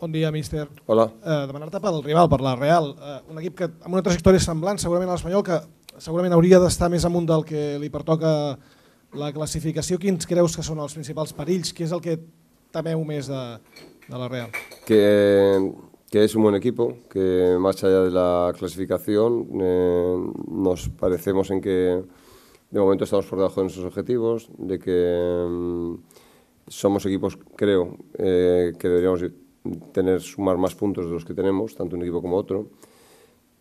Bon dia, míster. Hola. Eh, Demanar-te pel rival, per la Real, eh, un equip que amb una trajectòria semblant segurament a l'Espanyol, que segurament hauria d'estar més amunt del que li pertoca la classificació. Quins creus que són els principals perills? Què és el que temeu més de, de la Real? Que, que és un bon equip, que més allá de la classificació eh, nos parecemos en que de moment estamos por debajo de nuestros objetivos, de que... Eh, somos equipos, creo, eh, que deberíamos tener, sumar más puntos de los que tenemos, tanto un equipo como otro,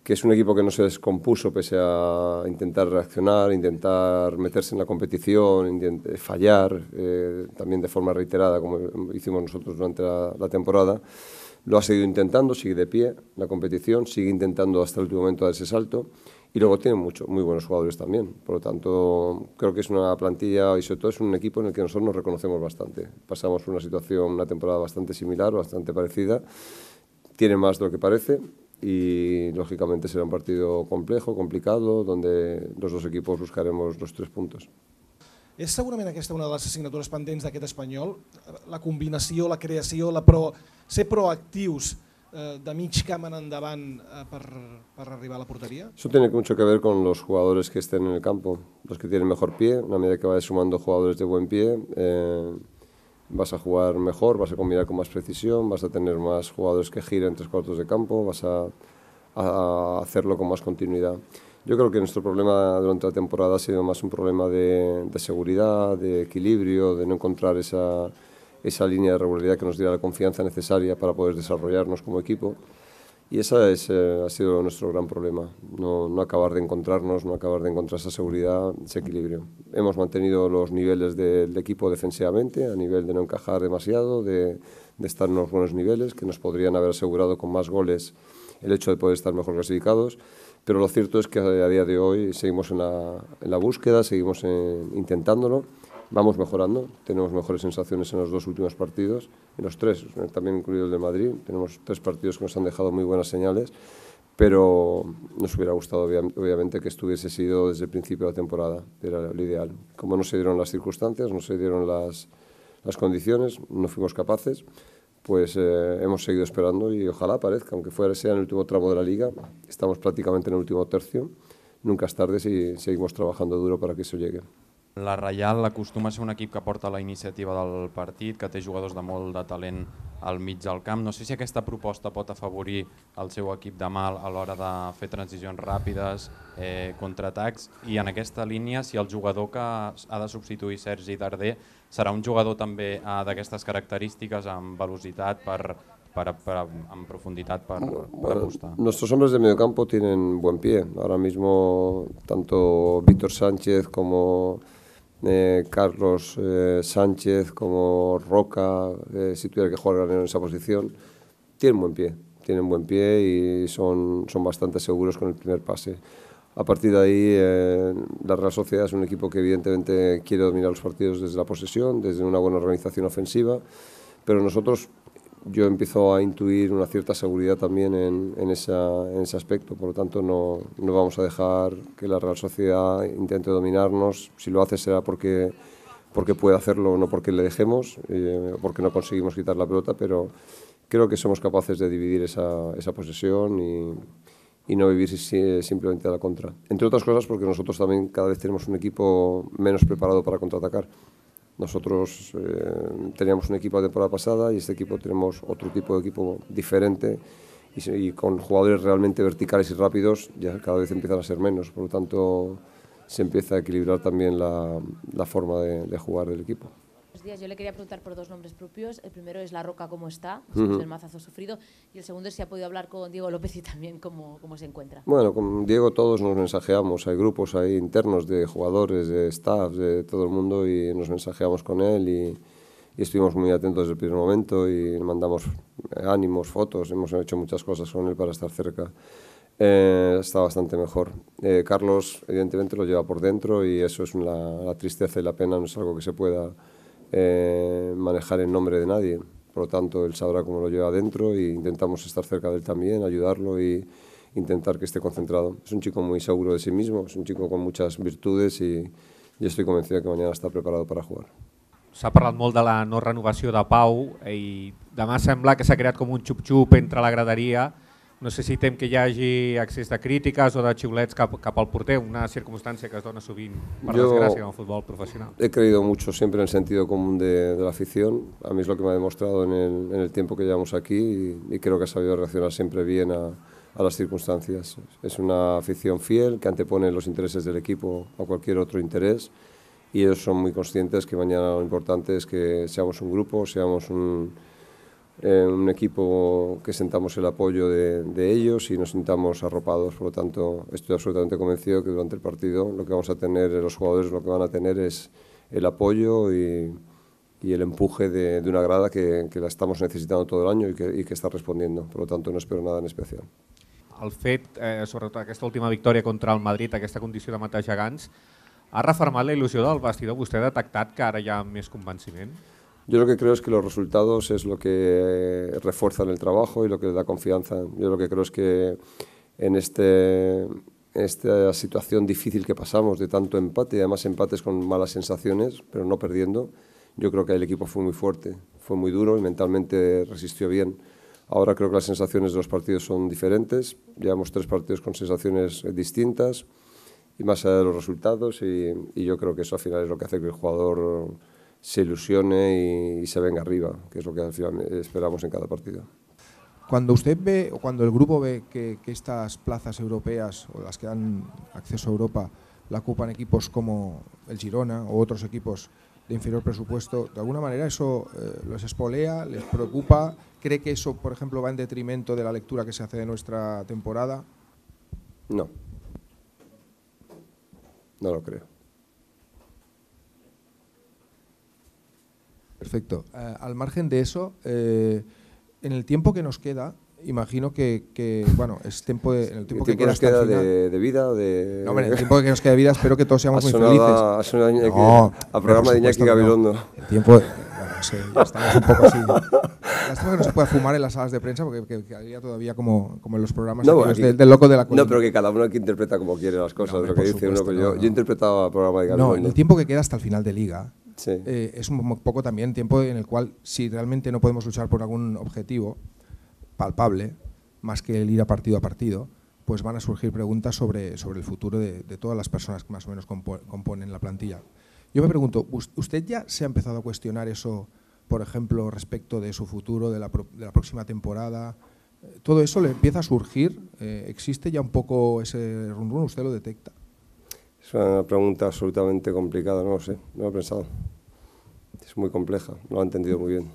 que es un equipo que no se descompuso pese a intentar reaccionar, intentar meterse en la competición, eh, fallar, eh, también de forma reiterada, como hicimos nosotros durante la, la temporada. Lo ha seguido intentando, sigue de pie la competición, sigue intentando hasta el último momento dar ese salto y luego tiene muchos muy buenos jugadores también. Por lo tanto, creo que es una plantilla y sobre todo es un equipo en el que nosotros nos reconocemos bastante. Pasamos por una situación, una temporada bastante similar, bastante parecida. Tiene más de lo que parece y lógicamente será un partido complejo, complicado, donde los dos equipos buscaremos los tres puntos. seguramente que aquesta una de asignaturas assignatures de d'aquest Español. la combinación, la creación, la pro... ser proactius, eh, de mig cámara para, para arribar a la portería? Eso tiene mucho que ver con los jugadores que estén en el campo. Los que tienen mejor pie, a medida que vayas sumando jugadores de buen pie, eh, vas a jugar mejor, vas a combinar con más precisión, vas a tener más jugadores que giren tres cuartos de campo, vas a, hacerlo con más continuidad. Yo creo que nuestro problema durante la temporada ha sido más un problema de seguridad, de equilibrio, de no encontrar esa esa línea de regularidad que nos diera la confianza necesaria para poder desarrollarnos como equipo. Y ese eh, ha sido nuestro gran problema, no, acabar de encontrarnos, no acabar de encontrar esa seguridad, ese equilibrio. Hemos mantenido los niveles del equipo defensivamente, a nivel de no encajar demasiado, de, estar en los buenos niveles, que nos podrían haber asegurado con más goles el hecho de poder estar mejor clasificados. Pero lo cierto es que a día de hoy seguimos en la, búsqueda, seguimos eh, intentándolo vamos mejorando, tenemos mejores sensaciones en los dos últimos partidos, en los tres, también incluido el de Madrid, tenemos tres partidos que nos han dejado muy buenas señales, pero nos hubiera gustado obviamente que estuviese sido desde el principio de la temporada, era lo ideal. Como no se dieron las circunstancias, no se dieron las, las condiciones, no fuimos capaces, pues eh, hemos seguido esperando y ojalá parezca, aunque fuera sea en el último tramo de la liga, estamos prácticamente en el último tercio, nunca es tarde si seguimos trabajando duro para que eso llegue. La Reial acostuma a ser un equip que porta la iniciativa del partit, que té jugadors de molt de talent al mig del camp. No sé si aquesta proposta pot afavorir el seu equip de mal a l'hora de fer transicions ràpides, eh, contraatacs, i en aquesta línia si el jugador que ha de substituir Sergi Darder serà un jugador també eh, d'aquestes característiques amb velocitat per, para, para, en profundidad para, para bueno, Nuestros hombres de mediocampo tienen buen pie. Ahora mismo tanto Víctor Sánchez como Eh, Carlos eh, Sánchez, como Roca, eh, si tuviera que jugar en esa posición, tienen buen pie, tienen buen pie y son, son bastante seguros con el primer pase. A partir de ahí, la Real Sociedad es un equipo que evidentemente quiere dominar los partidos desde la posesión, desde una buena organización ofensiva, pero nosotros yo empiezo a intuir una cierta seguridad también en, en, en ese aspecto. Por lo tanto, no, no, vamos a dejar que la Real Sociedad intente dominarnos. Si lo hace será porque, porque puede hacerlo, no porque le dejemos, eh, porque no conseguimos quitar la pelota, pero creo que somos capaces de dividir esa, esa posesión y, y no vivir simplemente a la contra. Entre otras cosas porque nosotros también cada vez tenemos un equipo menos preparado para contraatacar. Nosotros eh, teníamos un equipo la temporada pasada y este equipo tenemos otro tipo de equipo diferente y, con jugadores realmente verticales y rápidos ya cada vez empiezan a ser menos. Por lo tanto, se empieza a equilibrar también la, forma de, de jugar del equipo días. Yo le quería preguntar por dos nombres propios. El primero es La Roca, cómo está, el mazazo sufrido. Y el segundo es si ha podido hablar con Diego López y también cómo, cómo se encuentra. Bueno, con Diego todos nos mensajeamos. Hay grupos ahí internos de jugadores, de staff, de todo el mundo y nos mensajeamos con él y, y estuvimos muy atentos desde el primer momento y mandamos ánimos, fotos. Hemos hecho muchas cosas con él para estar cerca. Eh, está bastante mejor. Eh, Carlos, evidentemente, lo lleva por dentro y eso es la tristeza y la pena, no es algo que se pueda eh, manejar en nombre de nadie. Por lo tanto, él sabrá cómo lo lleva adentro e intentamos estar cerca de él también, ayudarlo e intentar que esté concentrado. Es un chico muy seguro de sí mismo, es un chico con muchas virtudes y, yo estoy convencido de que mañana está preparado para jugar. la no de Pau en eh, sembla que ha creado como un chup entre la no sé si teme que ya allí accés de críticas o de xiulets cap, cap al una circunstancia que es dona sovint, per Yo desgracia, en el fútbol profesional. He creído mucho siempre en el sentido común de, la afición. A mí es lo que me ha demostrado en el, en el tiempo que llevamos aquí y, creo que ha sabido reaccionar siempre bien a, a las circunstancias. Es una afición fiel que antepone los intereses del equipo a cualquier otro interés y ellos son muy conscientes que mañana lo importante es que seamos un grupo, seamos un eh, un equipo que sentamos el apoyo de, de, ellos y nos sentamos arropados. Por lo tanto, estoy absolutamente convencido que durante el partido lo que vamos a tener, los jugadores lo que van a tener es el apoyo y, y el empuje de, de una grada que, que, la estamos necesitando todo el año y que, y que está respondiendo. Por lo tanto, no espero nada en especial. El fet, eh, sobretot aquesta última victòria contra el Madrid, aquesta condició de matar gegants, ha refermat la il·lusió del vestidor? Vostè ha detectat que ara hi ha més convenciment? Yo lo que creo es que los resultados es lo que eh, refuerzan el trabajo y lo que le da confianza. Yo lo que creo es que en este esta situación difícil que pasamos de tanto empate, y además empates con malas sensaciones, pero no perdiendo, yo creo que el equipo fue muy fuerte, fue muy duro y mentalmente resistió bien. Ahora creo que las sensaciones de los partidos son diferentes, llevamos tres partidos con sensaciones eh, distintas y más allá de los resultados y, y yo creo que eso al final es lo que hace que el jugador se ilusione y, se venga arriba, que es lo que esperamos en cada partido. Cuando usted ve, o cuando el grupo ve que, estas plazas europeas o las que dan acceso a Europa la ocupan equipos como el Girona o otros equipos de inferior presupuesto, ¿de alguna manera eso eh, los espolea, les preocupa? ¿Cree que eso, por ejemplo, va en detrimento de la lectura que se hace de nuestra temporada? No. No lo creo. Perfecto. Eh, al margen de eso, eh, en el tiempo que nos queda, imagino que, bueno, es tiempo de, en el tiempo, que nos queda de, vida de... No, hombre, el tiempo que nos queda de vida espero que todos seamos muy felices. A, no, a programa de Iñaki Gabilondo. El tiempo... bueno, no sé, estamos un poco así. que no se pueda fumar en las salas de prensa porque quedaría todavía como, como en los programas del, loco de la comunidad No, pero que cada uno que interpreta como quiere las cosas, lo que dice pues Yo, yo interpretaba el programa de Gabilondo. No, el tiempo que queda hasta el final de Liga eh, es un poco también tiempo en el cual si realmente no podemos luchar por algún objetivo palpable, más que el ir a partido a partido, pues van a surgir preguntas sobre, sobre el futuro de, todas las personas que más o menos componen la plantilla. Yo me pregunto, ¿usted ya se ha empezado a cuestionar eso, por ejemplo, respecto de su futuro, de la, próxima temporada? Eh, ¿Todo eso le empieza a surgir? Eh, ¿Existe ya un poco ese run, run ¿Usted lo detecta? Es una pregunta absolutamente complicada, no lo sé, no lo he pensado. Es muy compleja, no lo he entendido muy bien.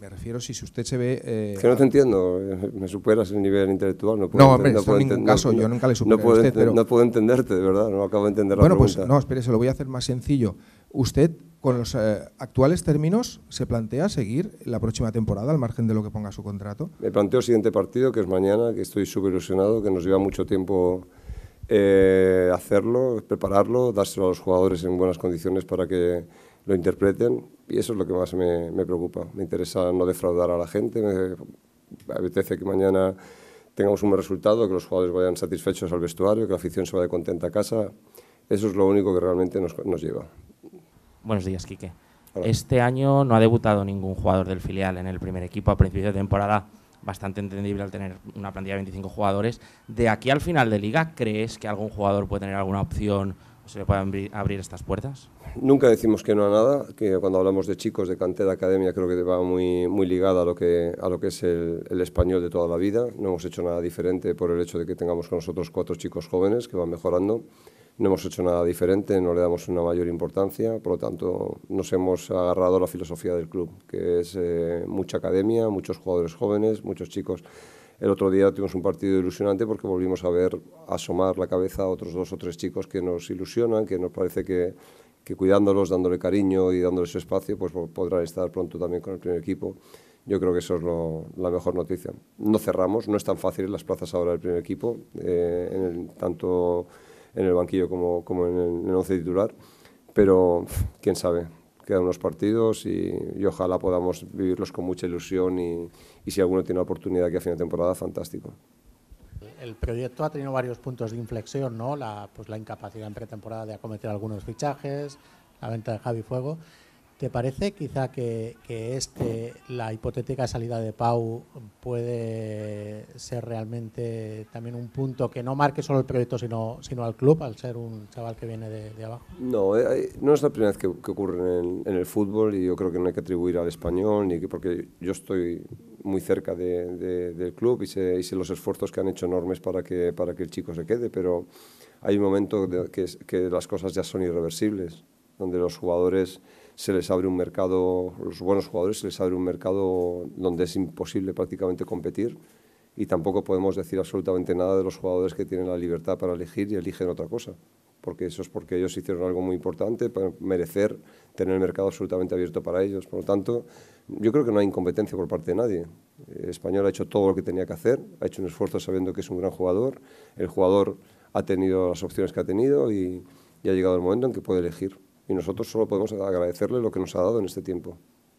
Me refiero si usted se ve... Eh, que no te entiendo, me superas el nivel intelectual. No, puedo no no en ningún caso, yo nunca le supero a usted, no puedo entenderte, de verdad, no acabo de entender la pregunta. Bueno, pues no, espere, se lo voy a hacer más sencillo. ¿Usted, con los eh, actuales términos, se plantea seguir la próxima temporada, al margen de lo que ponga su contrato? Me planteo el siguiente partido, que es mañana, que estoy súper ilusionado, que nos lleva mucho tiempo eh, hacerlo, prepararlo, dárselo a los jugadores en buenas condiciones para que lo interpreten y eso es lo que más me, preocupa. Me interesa no defraudar a la gente, me apetece que mañana tengamos un buen resultado, que los jugadores vayan satisfechos al vestuario, que la afición se vaya contenta a casa. Eso es lo único que realmente nos, lleva. Buenos días, Quique. Este año no ha debutado ningún jugador del filial en el primer equipo a principio de temporada bastante entendible al tener una plantilla de 25 jugadores. ¿De aquí al final de liga crees que algún jugador puede tener alguna opción o se le pueden abrir, estas puertas? Nunca decimos que no a nada, que cuando hablamos de chicos de cantera academia creo que va muy, muy ligada a lo que, a lo que es el, el español de toda la vida. No hemos hecho nada diferente por el hecho de que tengamos con nosotros cuatro chicos jóvenes que van mejorando no hemos hecho nada diferente, no le damos una mayor importancia, por lo tanto nos hemos agarrado a la filosofía del club, que es eh, mucha academia, muchos jugadores jóvenes, muchos chicos. El otro día tuvimos un partido ilusionante porque volvimos a ver asomar la cabeza a otros dos o tres chicos que nos ilusionan, que nos parece que, cuidándolos, dándole cariño y dándoles espacio, pues podrán estar pronto también con el primer equipo. Yo creo que eso es la mejor noticia. No cerramos, no es tan fácil las plazas ahora del primer equipo, eh, en el, tanto en el banquillo como, como en el, once titular. Pero quién sabe, quedan unos partidos y, ojalá podamos vivirlos con mucha ilusión y, y si alguno tiene la oportunidad aquí a fin de temporada, fantástico. El proyecto ha tenido varios puntos de inflexión, ¿no? La, pues la incapacidad en pretemporada de acometer algunos fichajes, la venta de Javi Fuego. ¿Te parece quizá que, este, la hipotética salida de Pau puede ser realmente también un punto que no marque solo el proyecto, sino, sino al club, al ser un chaval que viene de, abajo? No, eh, eh, no es la primera vez que, ocurre en, el fútbol y yo creo que no hay que atribuir al español, ni que, porque yo estoy muy cerca del club y sé, los esfuerzos que han hecho enormes para que, para que el chico se quede, pero hay un momento que, que las cosas ya son irreversibles, donde los jugadores se les abre un mercado, los buenos jugadores se les abre un mercado donde es imposible prácticamente competir y tampoco podemos decir absolutamente nada de los jugadores que tienen la libertad para elegir y eligen otra cosa, porque eso es porque ellos hicieron algo muy importante para merecer tener el mercado absolutamente abierto para ellos. Por lo tanto, yo creo que no hay incompetencia por parte de nadie. El español ha hecho todo lo que tenía que hacer, ha hecho un esfuerzo sabiendo que es un gran jugador, el jugador ha tenido las opciones que ha tenido y, y ha llegado el momento en que puede elegir y nosotros solo podemos agradecerle lo que nos ha dado en este tiempo,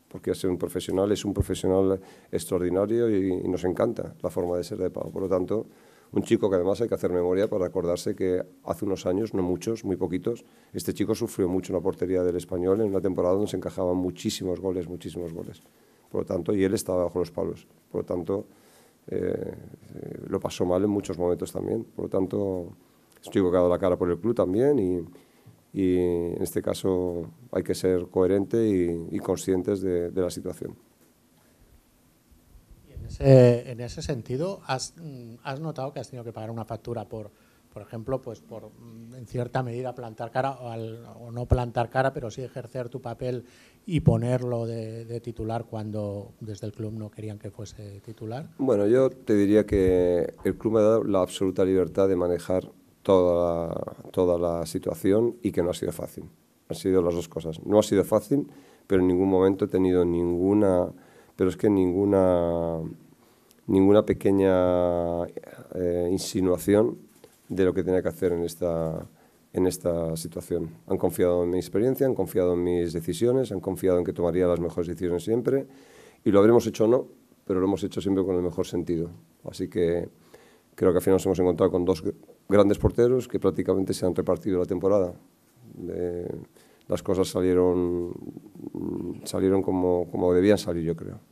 porque es un profesional, es un profesional extraordinario y, nos encanta la forma de ser de Pau. Por lo tanto, un chico que además hay que hacer memoria para acordarse que hace unos años, no muchos, muy poquitos, este chico sufrió mucho en la portería del español en una temporada donde se encajaban muchísimos goles, muchísimos goles. Por lo tanto, y él estaba bajo los palos. Por lo tanto, eh, eh, lo pasó mal en muchos momentos también. Por lo tanto, es un chico que ha dado la cara por el club también y, y en este caso hay que ser coherente y, conscientes de, la situación. en, ese, sentido, mm, has, notado que has tenido que pagar una factura por, por ejemplo, pues por mm, en cierta medida plantar cara o, no plantar cara, pero sí ejercer tu papel y ponerlo de, de, titular cuando desde el club no querían que fuese titular? Bueno, yo te diría que el club me ha dado la absoluta libertad de manejar toda, toda la situación y que no ha sido fácil. Han sido las dos cosas. No ha sido fácil, pero en ningún momento he tenido ninguna, pero es que ninguna, ninguna pequeña eh, insinuación de lo que tenía que hacer en esta, en esta situación. Han confiado en mi experiencia, han confiado en mis decisiones, han confiado en que tomaría las mejores decisiones siempre y lo habremos hecho o no, pero lo hemos hecho siempre con el mejor sentido. Así que creo que al final nos hemos encontrado con dos grandes porteros que prácticamente se han repartido la temporada. las cosas salieron, mm, salieron como, como debían salir, yo creo.